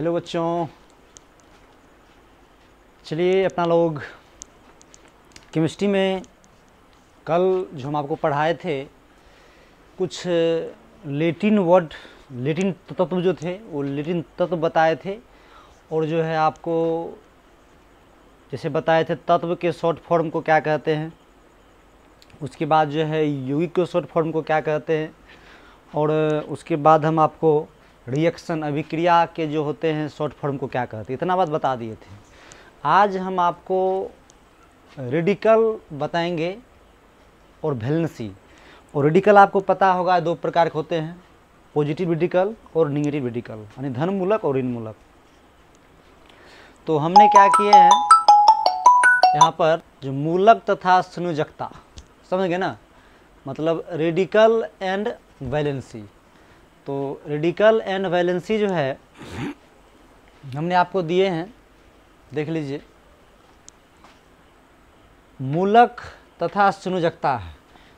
hello बच्चों चलिए अपना लोग केमिस्ट्री में कल जो हम आपको पढ़ाए थे कुछ लेटिन वर्ड लेटिन तत्व जो थे वो लेटिन तत्व बताए थे और जो है आपको जैसे बताए थे तत्व के शॉर्ट फॉर्म को क्या कहते हैं उसके बाद जो है यौगिक के शॉर्ट फॉर्म को क्या कहते हैं और उसके बाद हम आपको रिएक्शन अभिक्रिया के जो होते हैं शॉर्ट फॉर्म को क्या कहते हैं इतना बात बता दिए थे आज हम आपको रेडिकल बताएंगे और वेलेंसी और रेडिकल आपको पता होगा दो प्रकार के होते हैं पॉजिटिव रेडिकल और निगेटिव रेडिकल यानी धनमूलक और ऋणमूलक तो हमने क्या किए हैं यहाँ पर जो मूलक तथा संयोजकता समझ गए ना मतलब रेडिकल एंड वैलेंसी तो रेडिकल एंड वैलेंसी जो है हमने आपको दिए हैं देख लीजिए मूलक तथा संयोजकता है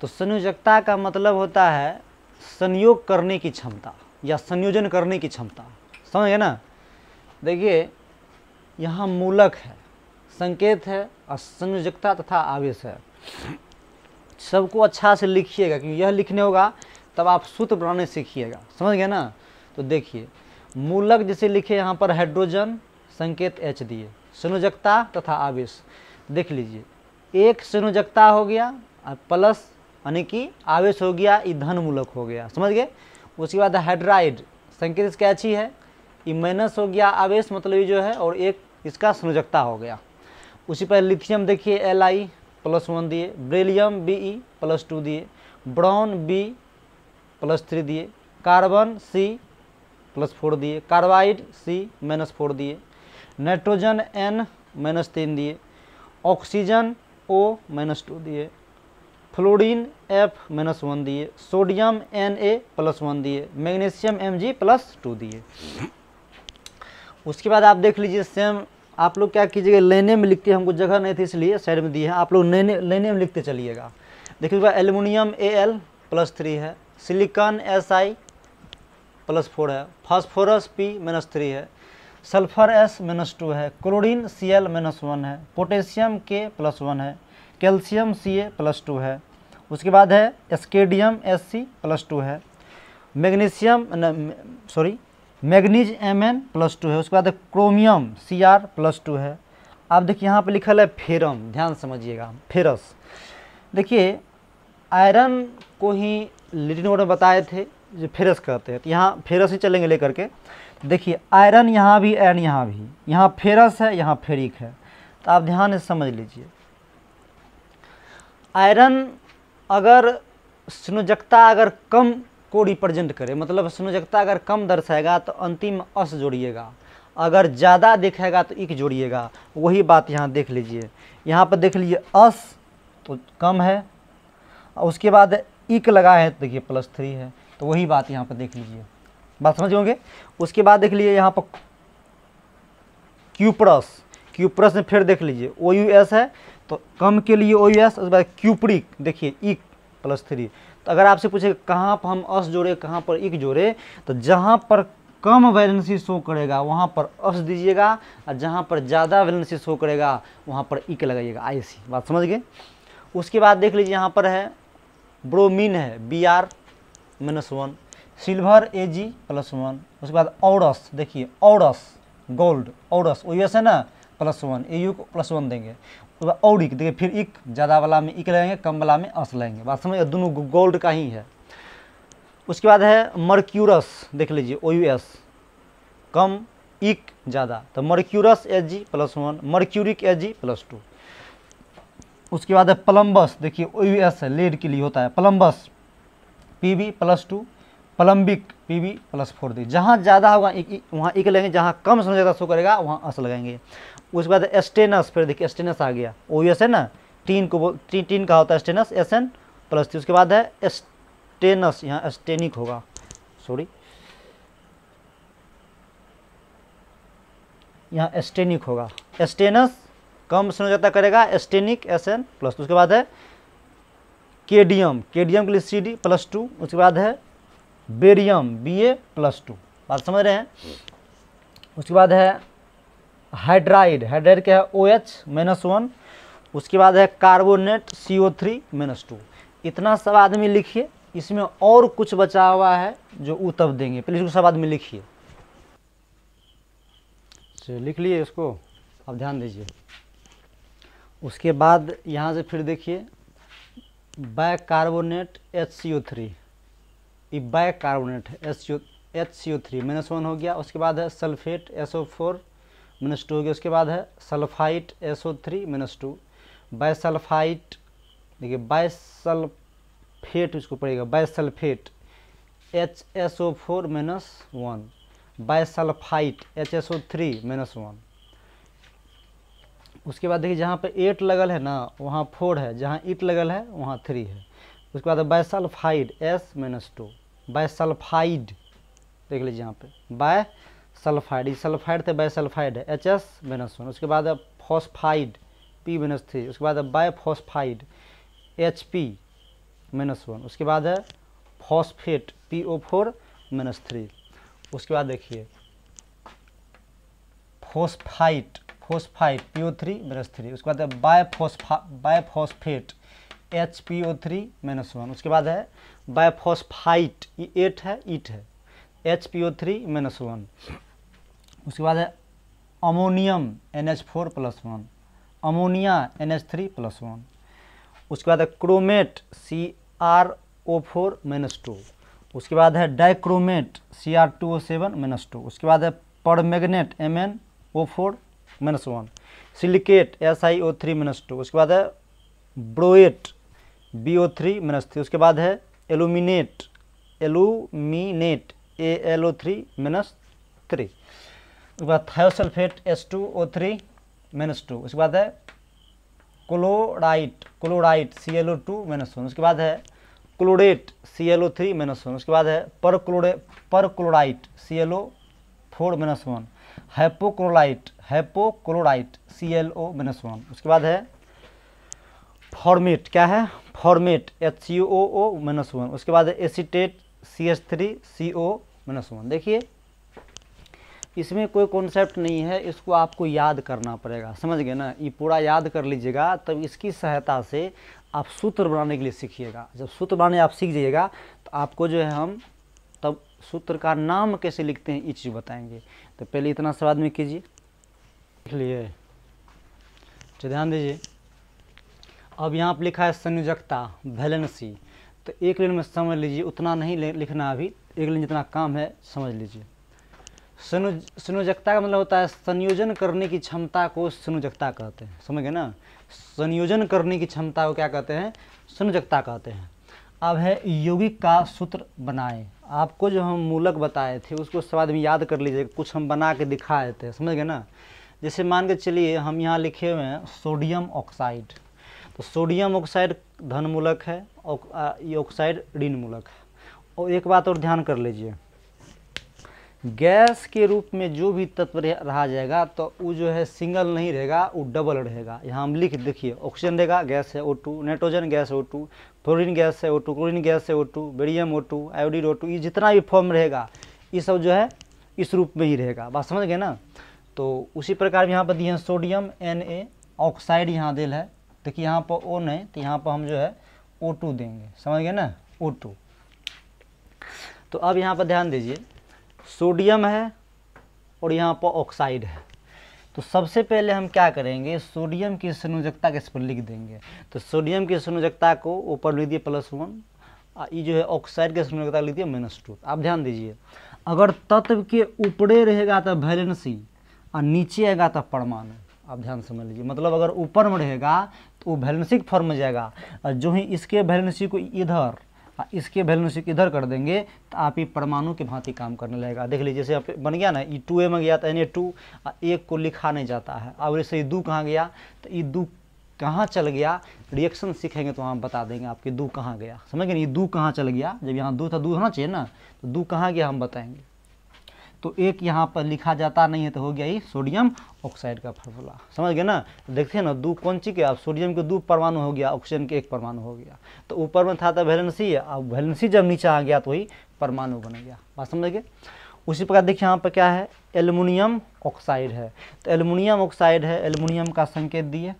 तो संयोजकता का मतलब होता है संयोग करने की क्षमता या संयोजन करने की क्षमता समझ गए ना देखिए यहाँ मूलक है संकेत है और संयोजकता तथा आवेश है सबको अच्छा से लिखिएगा क्योंकि यह लिखने होगा तब आप सूत्र बनाने सीखिएगा समझ गए ना तो देखिए मूलक जैसे लिखे यहाँ पर हाइड्रोजन संकेत एच दिए संयोजकता तथा आवेश देख लीजिए एक संयोजकता हो गया और प्लस यानी कि आवेश हो गया ईंधन मूलक हो गया समझ गए उसके बाद हाइड्राइड संकेत इसका एच ही है ये माइनस हो गया आवेश मतलब ये जो है और एक इसका संयोजकता हो गया उसी पर लिथियम देखिए एल आई प्लस वन दिए beryllium B E plus two दिए ब्राउन बी प्लस थ्री दिए कार्बन सी प्लस फोर दिए कार्बाइड सी माइनस फोर दिए नाइट्रोजन एन माइनस तीन दिए ऑक्सीजन ओ माइनस टू दिए फ्लोरीन एफ माइनस वन दिए sodium N A plus one दिए magnesium M G plus two दिए उसके बाद आप देख लीजिए सेम आप लोग क्या कीजिएगा लेने में लिखते हमको जगह नहीं थी इसलिए साइड में दिए हैं आप लोग लेने लेने में लिखते चलिएगा देखिए aluminium A L plus three है silicon S I plus four है फास्फोरस पी माइनस थ्री है सल्फर एस माइनस टू है chlorine C L minus one है पोटेशियम के प्लस वन है calcium C A plus two है उसके बाद है scandium S C plus two है magnesium sorry manganese M N plus two है उसके बाद chromium C R plus two है आप देखिए यहाँ पे लिखल है फेरम ध्यान समझिएगा फेरस देखिए आयरन को ही लिटिन वोट में बताए थे जो फेरस कहते हैं तो यहाँ फेरस ही चलेंगे लेकर के देखिए आयरन यहाँ भी एन यहाँ भी यहाँ फेरस है यहाँ फेरिक है तो आप ध्यान से समझ लीजिए आयरन अगर स्नोजकता अगर कम को रिप्रेजेंट करे मतलब स्नोजकता अगर कम दर्शाएगा तो अंतिम अस जोड़िएगा अगर ज़्यादा दिखेगा तो इक जोड़िएगा वही बात यहाँ देख लीजिए यहाँ पर देख लीजिए अस तो कम है उसके बाद इक लगा है तो देखिए प्लस थ्री है तो वही बात यहाँ पर देख लीजिए बात समझ होंगे उसके बाद देख लीजिए यहाँ पर क्यूप्रस क्यूप्रस में फिर देख लीजिए ओ यू एस है तो कम के लिए ओ यू एस उसके बाद क्यूप्रिक देखिए इक प्लस थ्री तो अगर आपसे पूछे कहाँ पर हम अस जोड़े कहाँ पर इक जोड़े तो जहाँ पर कम वैलेंसी शो करेगा वहाँ पर अस दीजिएगा और जहाँ पर ज़्यादा वैलेंसी शो करेगा वहाँ पर इक लगाइएगा आई सी बात समझ गए उसके बाद देख लीजिए यहाँ पर है ब्रोमीन है B R minus one silver A G plus one उसके बाद औरस देखिए औरस गोल्ड औरस ओ एस है ना प्लस वन ए यू को प्लस वन देंगे उसके बाद और देखिए फिर इक ज़्यादा वाला में इक लगेंगे कम वाला में अस लगेंगे बात समझ दोनों गोल्ड का ही है उसके बाद है मर्क्यूरस देख लीजिए ओ यू एस कम इक ज़्यादा तो mercurous A G plus one mercuric A G plus two उसके बाद है प्लम्बस देखिए ओ यू एस है लेड के लिए होता है plumbous P B plus two plumbic P B plus four दी जहाँ ज़्यादा होगा वहाँ एक लगेंगे जहाँ कम समझेगा सो करेगा वहाँ अस लगाएंगे उसके बाद एस्टेनस फिर देखिए एस्टेनस आ गया ओ यू एस है ना टीन को टीन टीन का होता है एस्टेनस एस एन प्लस थी उसके बाद है एस्टेनस यहाँ एस्टेनिक होगा सॉरी यहाँ एस्टेनिक होगा एस्टेनस कम संयोजकता करेगा एस्टेनिक एस एन प्लस उसके बाद है केडियम केडियम के लिए सी डी प्लस टू उसके बाद है barium B A plus two बात समझ रहे हैं उसके बाद है हाइड्राइड हाइड्राइड क्या है ओ एच माइनस वन उसके बाद है carbonate C O three minus two इतना सब आदमी लिखिए इसमें और कुछ बचा हुआ है जो वो तब देंगे प्लीज़ उसको सब आदमी लिखिए अच्छा, लिख लिए इसको अब ध्यान दीजिए उसके बाद यहाँ से फिर देखिए bicarbonate H C O three ये कार्बोनेट है H C H C O three minus one हो गया उसके बाद है sulphate S O four minus two हो गया उसके बाद है sulphite S O three minus two bisulphite देखिए सल्फेट उसको पड़ेगा bisulphate H S O four minus one bisulphite H S O three minus one उसके बाद देखिए जहाँ पे एट लगल है ना वहाँ फोर है जहाँ ईट लगल है वहाँ थ्री है उसके बाद bisulphide S minus two bisulphide देख लीजिए यहाँ पे बाय सल्फाइड सल्फाइड थे बायसल्फाइड है एच एस माइनस वन उसके बाद फॉस्फाइड पी माइनस थ्री उसके बाद biphosphide H P minus one उसके बाद है phosphate P O four minus three उसके बाद देखिए phosphite phosphide P O three minus three उसके बाद है biphosphite H P O three minus one उसके बाद है बायफोसफाइट ये एट है ईट है H P O three minus one उसके बाद है ammonium N H four plus one ammonia N H three plus one उसके बाद है chromate C R O four minus two उसके बाद है dichromate C R two O seven minus two उसके बाद है permanganate M N O four minus one silicate S I O three minus two उसके बाद है ब्रोएट बी ओ three minus three उसके बाद है aluminate aluminate A L O three minus three उसके बाद thiosulphate S two O three minus two उसके बाद है chlorite chlorite C L O two minus one उसके बाद है chlorate C L O three minus one उसके बाद है perchlorate perchlorite C L O four minus one hypochlorite hypochlorite C L O minus one उसके बाद है formate क्या है format H C O O minus one उसके बाद है acetate C H three C O minus one देखिए इसमें कोई कॉन्सेप्ट नहीं है इसको आपको याद करना पड़ेगा समझ गए ना ये पूरा याद कर लीजिएगा तब इसकी सहायता से आप सूत्र बनाने के लिए सीखिएगा जब सूत्र बनाने आप सीख जाइएगा तो आपको जो है हम तब सूत्र का नाम कैसे लिखते हैं ये चीज़ बताएंगे तो पहले इतना स्वाद में कीजिए देख लिए तो ध्यान दीजिए अब यहाँ पर लिखा है संयोजकता वैलेंसी तो एक लाइन में समझ लीजिए उतना नहीं लिखना अभी एक लाइन जितना काम है समझ लीजिए संयोजकता का मतलब होता है संयोजन करने की क्षमता को संयोजकता कहते हैं समझ गए ना संयोजन करने की क्षमता को क्या कहते हैं संयोजकता कहते हैं अब है योगिक का सूत्र बनाए आपको जो हम मूलक बताए थे उसको सब आदमी याद कर लीजिए कुछ हम बना के दिखाए थे समझ गए ना जैसे मान के चलिए हम यहाँ लिखे हुए हैं सोडियम ऑक्साइड तो सोडियम ऑक्साइड धन मूलक है और ये ऑक्साइड ऋण मूलक है और एक बात और ध्यान कर लीजिए गैस के रूप में जो भी तत्व रहा जाएगा तो वो जो है सिंगल नहीं रहेगा वो डबल रहेगा यहाँ हम लिख देखिए ऑक्सीजन रहेगा गैस है O two nitrogen gas O two fluorine gas है ओ टू क्लोरिन गैस है O two barium O two iodine O two ये जितना भी फॉर्म रहेगा ये सब जो है इस रूप में ही रहेगा बात समझ गए ना तो उसी प्रकार यहाँ पर दिए हैं सोडियम एन ए ऑक्साइड यहाँ दिल है देखिए यहाँ पर ओ नहीं तो यहाँ पर हम जो है ओ टू देंगे समझ गए ना ओ टू तो अब यहाँ पर ध्यान दीजिए सोडियम है और यहाँ पर ऑक्साइड है तो सबसे पहले हम क्या करेंगे सोडियम की संयोजकता के इस पर लिख देंगे तो सोडियम की संयोजकता को ऊपर लिख दिए प्लस वन ये जो है ऑक्साइड के संयोजकता लिख दिए माइनस टू आप ध्यान दीजिए अगर तत्व के ऊपरे रहेगा तो वैलेंसी और नीचे आएगा तो परमाणु आप ध्यान समझ लीजिए मतलब अगर ऊपर में रहेगा तो वो वैलेंसी फॉर्म में जाएगा और जो ही इसके वैलेंसी को इधर हाँ, इसके वैल्यू से इधर कर देंगे तो आप ही परमाणु की भांति काम करने लगेगा देख लीजिए जैसे आप बन गया ना ई टू ए में गया तो एन ए टू एक को लिखा नहीं जाता है और जैसे ई दू कहाँ गया तो ई दू कहाँ चल गया रिएक्शन सीखेंगे तो वहाँ बता देंगे आपके दू कहाँ गया समझ गए ना ये दू कहाँ चल गया जब यहाँ दू था दू होना चाहिए ना तो दू कहाँ गया हम बताएंगे तो एक यहाँ पर लिखा जाता नहीं है तो हो गया ये सोडियम ऑक्साइड का फॉर्मूला समझ गए ना देखते हैं ना दो कौन चीज के अब सोडियम के दो परमाणु हो गया ऑक्सीजन के एक परमाणु हो गया तो ऊपर में था तो वैलेंसी अब वैलेंसी जब नीचे आ गया तो वही परमाणु बन गया बात समझ गए उसी प्रकार देखिए यहाँ पर क्या है एल्युमिनियम ऑक्साइड है तो एल्युमिनियम ऑक्साइड है एल्युमिनियम का संकेत दिए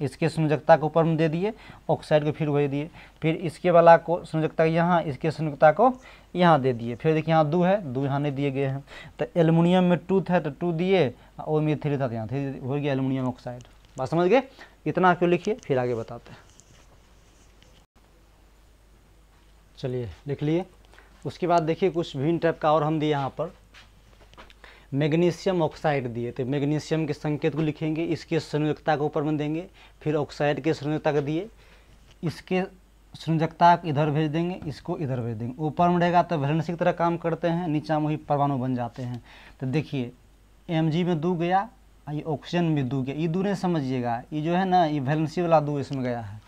इसके संयोजकता को ऊपर में दे दिए ऑक्साइड को फिर वही दिए फिर इसके वाला को संयोजकता यहाँ इसके संयोजकता को यहाँ दे दिए फिर देखिए यहाँ दो है दो यहाँ नहीं दिए गए हैं तो एलुमिनियम में टू था तो टू दिए और में थ्री था तो यहाँ थ्री हो गया एलुमिनियम ऑक्साइड बात समझ गए इतना क्यों लिखिए फिर आगे बताते हैं चलिए लिख लिए उसके बाद देखिए कुछ भिन्न टाइप का और हम दिए यहाँ पर मैग्नीशियम ऑक्साइड दिए तो मैग्नीशियम के संकेत को लिखेंगे इसके संयोजकता को ऊपर में देंगे फिर ऑक्साइड के संयोजकता को दिए इसके संयोजकता इधर भेज देंगे इसको इधर भेज देंगे ऊपर में रहेगा तो वैलेंसी की तरह काम करते हैं नीचा में वही परमाणु बन जाते हैं तो देखिए एम में दू गया ये ऑक्सीजन में दू गया ये दू समझिएगा ये जो है ना ये वैलेंसी वाला दू इसमें गया है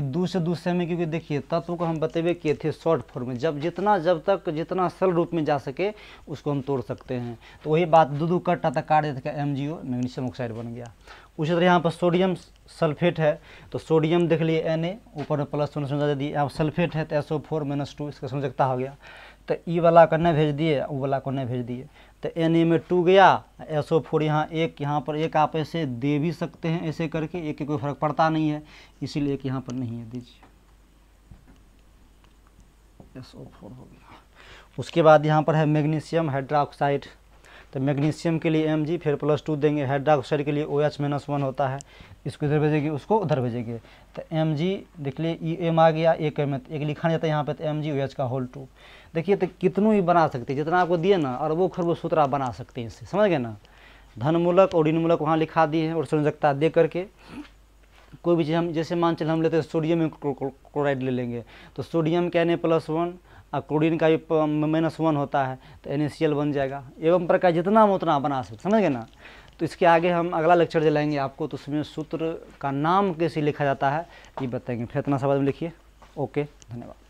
तो दूसरे दूसरे में क्योंकि देखिए तत्व को हम बतेबे किए थे शॉर्ट फॉर्म में जब जितना जब तक जितना असल रूप में जा सके उसको हम तोड़ सकते हैं तो वही बात दो दो कट्टा तक काट देते M G O magnesium oxide बन गया उसी तरह यहाँ पर सोडियम सल्फेट है तो सोडियम देख लिए एन ए ऊपर में प्लस वन समझा दिए यहाँ सल्फेट है तो S O four minus two इसका समझकता हो गया तो ई वाला को नहीं भेज दिए वो वाला को नहीं भेज दिए तो एन ए में टू गया एस ओ फोर यहाँ एक यहाँ पर एक आप ऐसे दे भी सकते हैं ऐसे करके एक के कोई फर्क पड़ता नहीं है इसीलिए एक यहाँ पर नहीं है दीजिए एस ओ फोर हो गया उसके बाद यहाँ पर है मैग्नीशियम हाइड्राऑक्साइड तो मैग्नीशियम के लिए एम जी फिर प्लस टू देंगे हाइड्रोक्साइड के लिए O OH H minus one होता है इसको इधर भेजेगी उसको उधर भेजेगी तो एम जी देख लिए ई एम आ गया एक एम एक लिखा जाता है यहाँ पे तो एम जी ओ एच का होल टू देखिए तो कितनों ही बना सकते हैं जितना आपको दिए ना और खर वो सूत्र बना सकते हैं इससे समझ गए ना धनमूलक और ऋणमूलक वहाँ लिखा दिए हैं और संजकता दे करके कोई भी चीज़ हम जैसे मान चल हम लेते हैं सोडियम क्लोराइड ले लेंगे तो सोडियम के एन ए प्लस वन और क्लोरिन का भी माइनस वन होता है तो एन बन जाएगा एवं प्रकार जितना हम उतना बना सकते समझ गए ना तो इसके आगे हम अगला लेक्चर दिलाएंगे आपको तो उसमें सूत्र का नाम कैसे लिखा जाता है ये बताएंगे फिर इतना सवाल में लिखिए ओके धन्यवाद